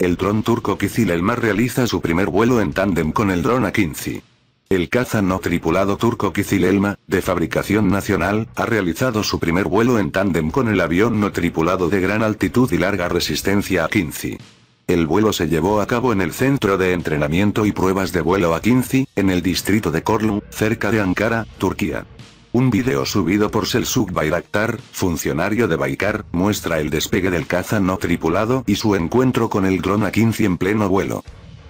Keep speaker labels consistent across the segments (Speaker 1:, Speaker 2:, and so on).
Speaker 1: El dron turco Kizil realiza su primer vuelo en tándem con el dron A15. El caza no tripulado turco Kizil Elma, de fabricación nacional, ha realizado su primer vuelo en tándem con el avión no tripulado de gran altitud y larga resistencia A15. El vuelo se llevó a cabo en el Centro de Entrenamiento y Pruebas de Vuelo a en el distrito de Korlu, cerca de Ankara, Turquía. Un video subido por Selçuk Bayraktar, funcionario de Baikar, muestra el despegue del caza no tripulado y su encuentro con el dron A-15 en pleno vuelo.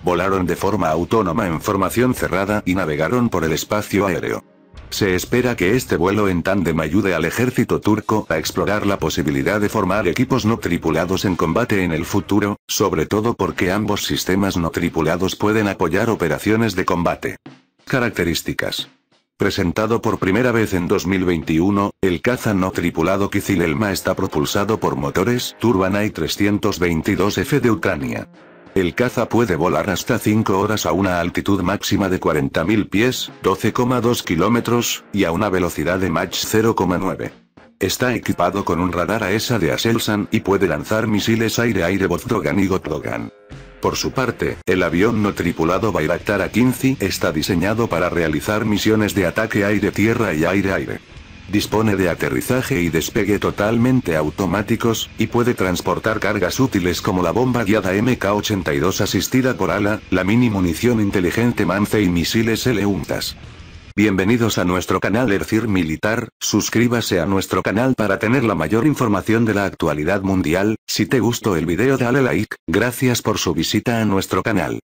Speaker 1: Volaron de forma autónoma en formación cerrada y navegaron por el espacio aéreo. Se espera que este vuelo en tándem ayude al ejército turco a explorar la posibilidad de formar equipos no tripulados en combate en el futuro, sobre todo porque ambos sistemas no tripulados pueden apoyar operaciones de combate. Características Presentado por primera vez en 2021, el caza no tripulado Elma está propulsado por motores i 322F de Ucrania. El caza puede volar hasta 5 horas a una altitud máxima de 40.000 pies, 12,2 kilómetros, y a una velocidad de Mach 0,9. Está equipado con un radar AESA de Aselsan y puede lanzar misiles aire-aire Bozdogan y Gotdogan. Por su parte, el avión no tripulado Bayraktar A-15 está diseñado para realizar misiones de ataque aire-tierra y aire-aire. Dispone de aterrizaje y despegue totalmente automáticos, y puede transportar cargas útiles como la bomba guiada MK-82 asistida por ALA, la mini munición inteligente MANCE y misiles l Bienvenidos a nuestro canal Ercir Militar, suscríbase a nuestro canal para tener la mayor información de la actualidad mundial, si te gustó el video dale like, gracias por su visita a nuestro canal.